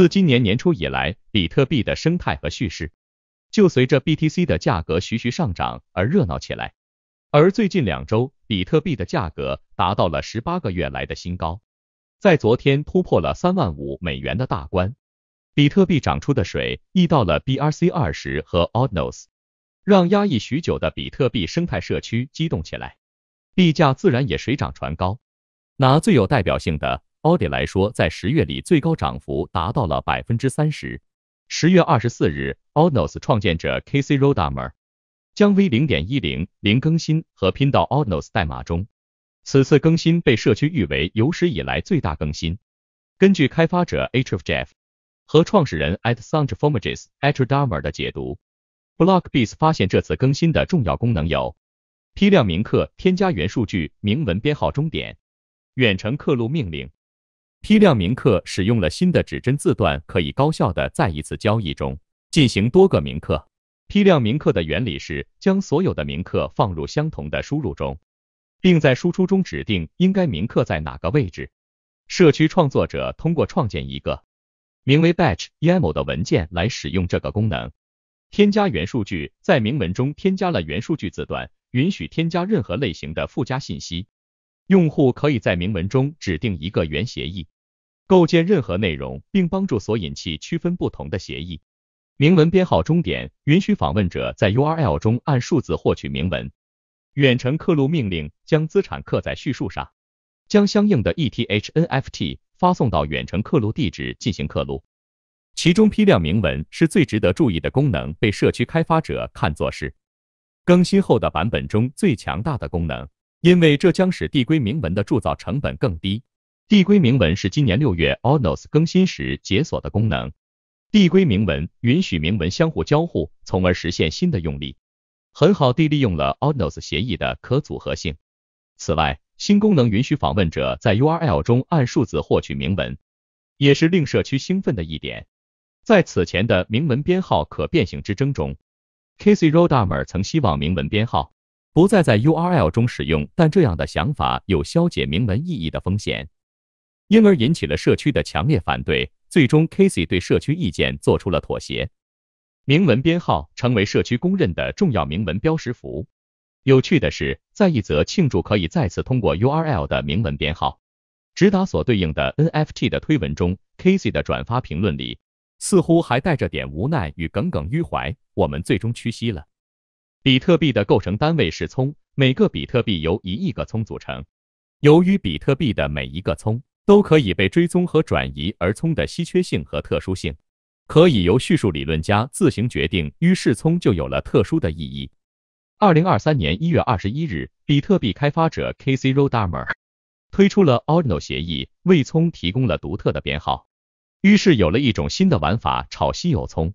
自今年年初以来，比特币的生态和叙事就随着 BTC 的价格徐徐上涨而热闹起来。而最近两周，比特币的价格达到了十八个月来的新高，在昨天突破了三万五美元的大关。比特币涨出的水溢到了 BRC 二十和 o d n o s 让压抑许久的比特币生态社区激动起来，币价自然也水涨船高。拿最有代表性的。a u d i 来说，在十月里最高涨幅达到了百分之三十。十月二十四日，Audios 创建者 K C Rodamer 将 v 零点一零零更新和拼到 Audios 代码中。此次更新被社区誉为有史以来最大更新。根据开发者 Hof Jeff 和创始人 a t s o u n d f o r m a g e s Rodamer 的解读，BlockBees 发现这次更新的重要功能有：批量铭刻、添加元数据、铭文编号终点、远程刻录命令。批量铭刻使用了新的指针字段，可以高效的在一次交易中进行多个铭刻。批量铭刻的原理是将所有的铭刻放入相同的输入中，并在输出中指定应该铭刻在哪个位置。社区创作者通过创建一个名为 batch.yml 的文件来使用这个功能。添加元数据在铭文中添加了元数据字段，允许添加任何类型的附加信息。用户可以在铭文中指定一个元协议。构建任何内容，并帮助索引器区分不同的协议。铭文编号终点允许访问者在 URL 中按数字获取铭文。远程刻录命令将资产刻在叙述上，将相应的 ETH NFT 发送到远程刻录地址进行刻录。其中，批量铭文是最值得注意的功能，被社区开发者看作是更新后的版本中最强大的功能，因为这将使递归铭文的铸造成本更低。递归铭文是今年六月 Onos 更新时解锁的功能。递归铭文允许铭文相互交互，从而实现新的用例，很好地利用了 Onos 协议的可组合性。此外，新功能允许访问者在 URL 中按数字获取铭文，也是令社区兴奋的一点。在此前的铭文编号可变形之争中，Casey r o d a m 曾希望铭文编号不再在 URL 中使用，但这样的想法有消解铭文意义的风险。因而引起了社区的强烈反对，最终 Casey 对社区意见做出了妥协。铭文编号成为社区公认的重要铭文标识符。有趣的是，在一则庆祝可以再次通过 URL 的铭文编号直达所对应的 NFT 的推文中，Casey 的转发评论里似乎还带着点无奈与耿耿于怀。我们最终屈膝了。比特币的构成单位是“聪”，每个比特币由一亿个聪组成。由于比特币的每一个聪。都可以被追踪和转移，而葱的稀缺性和特殊性可以由叙述理论家自行决定，于是葱就有了特殊的意义。二零二三年一月二十一日，比特币开发者 K. C. Rodamer 推出了 ordinal 协议，为葱提供了独特的编号，于是有了一种新的玩法——炒稀有葱。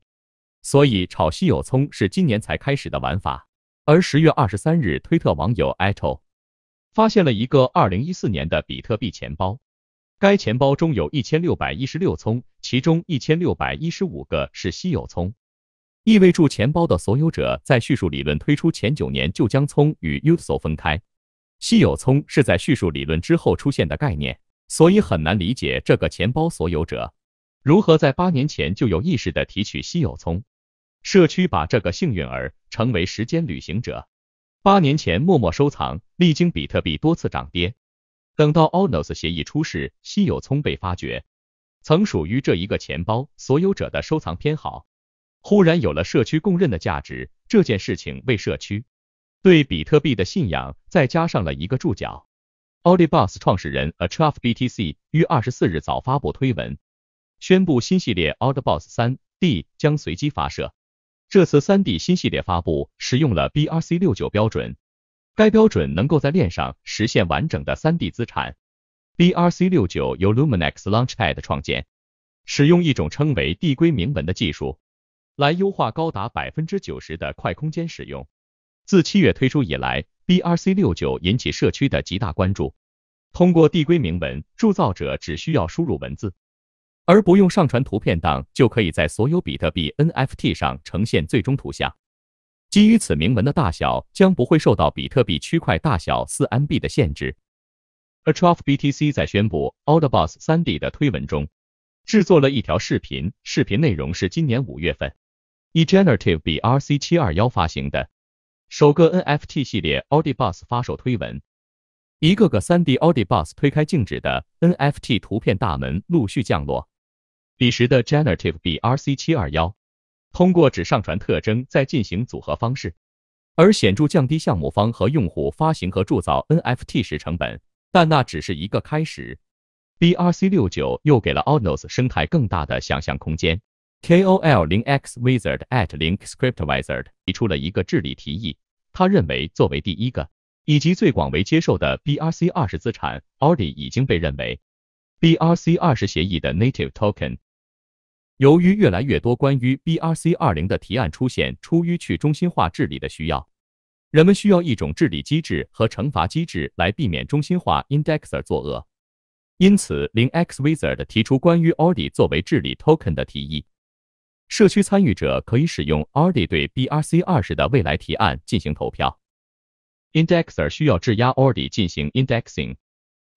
所以，炒稀有葱是今年才开始的玩法。而十月二十三日，推特网友 Atto 发现了一个二零一四年的比特币钱包。该钱包中有一千六百一十六其中一千六百一十五个是稀有葱，意味住钱包的所有者在叙述理论推出前九年就将葱与 utxo 分开。稀有葱是在叙述理论之后出现的概念，所以很难理解这个钱包所有者如何在八年前就有意识的提取稀有葱。社区把这个幸运儿称为时间旅行者，八年前默默收藏，历经比特币多次涨跌。等到 o n o s 协议出世，稀有葱被发掘，曾属于这一个钱包所有者的收藏偏好，忽然有了社区公认的价值。这件事情为社区对比特币的信仰再加上了一个注脚。Audibus 创始人 AtchafBTC 于二十四日早发布推文，宣布新系列 Audibus 三 D 将随机发射。这次三 D 新系列发布使用了 BRC 六九标准。该标准能够在链上实现完整的三 D 资产。BRC 六九由 l u m i n e x Launchpad 创建，使用一种称为递归铭文的技术来优化高达百分之九十的快空间使用。自七月推出以来，BRC 六九引起社区的极大关注。通过递归铭文，铸造者只需要输入文字，而不用上传图片档，就可以在所有比特币 NFT 上呈现最终图像。基于此，铭文的大小将不会受到比特币区块大小 4MB 的限制。AtrofBTC 在宣布 a u t o b o s s 3D 的推文中制作了一条视频，视频内容是今年五月份 Generative BRC 七二幺发行的首个 NFT 系列 a u d i b o s 发售推文。一个个 3D a u d i b o s 推开静止的 NFT 图片大门，陆续降落。彼时的 Generative BRC 七二幺。通过只上传特征再进行组合方式，而显著降低项目方和用户发行和铸造 NFT 时成本。但那只是一个开始。BRC 六九又给了 a n d o s 生态更大的想象空间。KOL 零 X Wizard at Link Script Wizard 提出了一个智力提议。他认为，作为第一个以及最广为接受的 BRC 二十资产 a u d i 已经被认为 BRC 二十协议的 native token。由于越来越多关于 BRC 二零的提案出现，出于去中心化治理的需要，人们需要一种治理机制和惩罚机制来避免中心化 indexer 作恶。因此，0xwizard 提出关于 o d i 作为治理 token 的提议。社区参与者可以使用 o d i 对 BRC 二十的未来提案进行投票。indexer 需要质押 o d i 进行 indexing，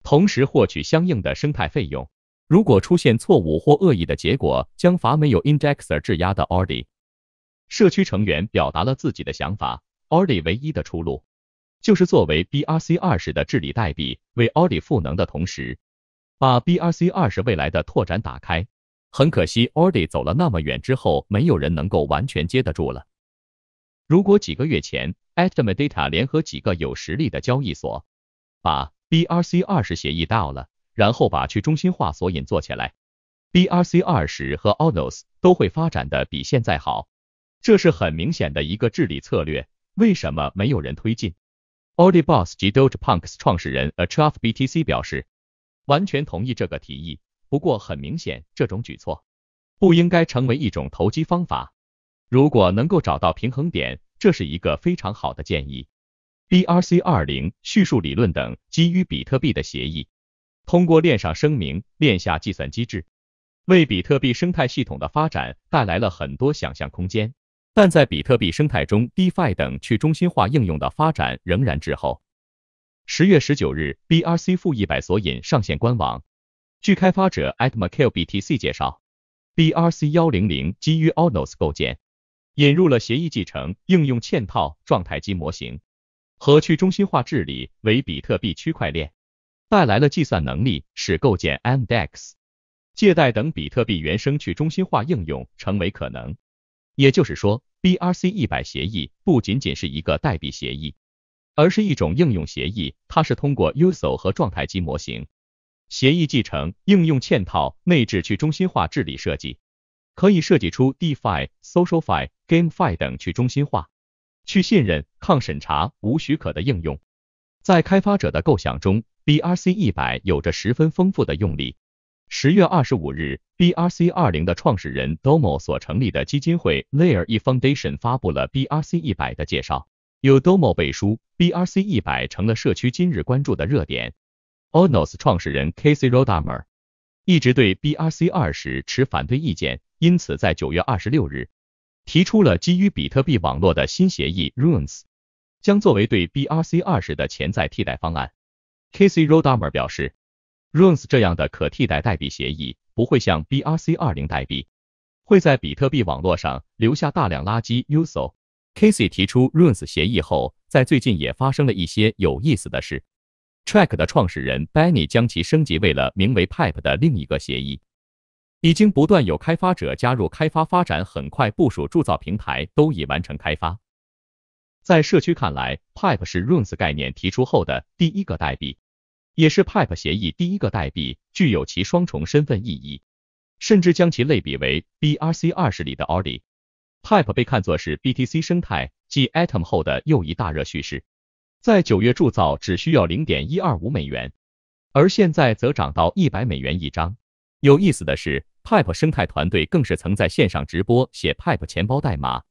同时获取相应的生态费用。如果出现错误或恶意的结果，将罚没有 indexer 质押的 o r d e y 社区成员表达了自己的想法。o r d e y 唯一的出路，就是作为 BRC 二十的治理代币，为 o r d e y 赋能的同时，把 BRC 二十未来的拓展打开。很可惜，o r d e y 走了那么远之后，没有人能够完全接得住了。如果几个月前，Atom Data 联合几个有实力的交易所，把 BRC 二十协议到了。然后把去中心化索引做起来，BRC 二十和 Onos 都会发展的比现在好，这是很明显的一个治理策略。为什么没有人推进？Audiboss 及 d o e p u n k s 创始人 AtrafBTC 表示，完全同意这个提议。不过很明显，这种举措不应该成为一种投机方法。如果能够找到平衡点，这是一个非常好的建议。BRC 二零、叙述理论等基于比特币的协议。通过链上声明、链下计算机制，为比特币生态系统的发展带来了很多想象空间。但在比特币生态中，DeFi 等去中心化应用的发展仍然滞后。十月十九日，BRC-100 索引上线官网。据开发者 AtmakilBTC 介绍，BRC-100 基于 Onos 构建，引入了协议继承、应用嵌套、状态机模型和去中心化治理，为比特币区块链。带来了计算能力，使构建 m d e x 借贷等比特币原生去中心化应用成为可能。也就是说，BRC 一百协议不仅仅是一个代币协议，而是一种应用协议。它是通过 Uso 和状态机模型、协议继承、应用嵌套、内置去中心化治理设计，可以设计出 DeFi、SocialFi、GameFi 等去中心化、去信任、抗审查、无许可的应用。在开发者的构想中，BRC 一百有着十分丰富的用例。十月二十五日，BRC 二零的创始人 Domo 所成立的基金会 Layer Foundation 发布了 BRC 一百的介绍。有 Domo 背书，BRC 一百成了社区今日关注的热点。Onos 创始人 Casey Rodamer 一直对 BRC 二十持反对意见，因此在九月二十六日提出了基于比特币网络的新协议 Runes。将作为对 BRC 二十的潜在替代方案，Casey r o d a m e r 表示，RuneS 这样的可替代代币协议不会像 BRC 二零代币，会在比特币网络上留下大量垃圾 USO。Casey 提出 RuneS 协议后，在最近也发生了一些有意思的事。Track 的创始人 Benny 将其升级为了名为 Pipe 的另一个协议，已经不断有开发者加入开发，发展很快，部署铸造平台都已完成开发。在社区看来，Pipe 是 r u n e s 概念提出后的第一个代币，也是 Pipe 协议第一个代币，具有其双重身份意义，甚至将其类比为 BRC 二十里的 o d i Pipe 被看作是 BTC 生态继 Atom 后的又一大热叙事。在九月铸造只需要零点一二五美元，而现在则涨到一百美元一张。有意思的是，Pipe 生态团队更是曾在线上直播写 Pipe 钱包代码。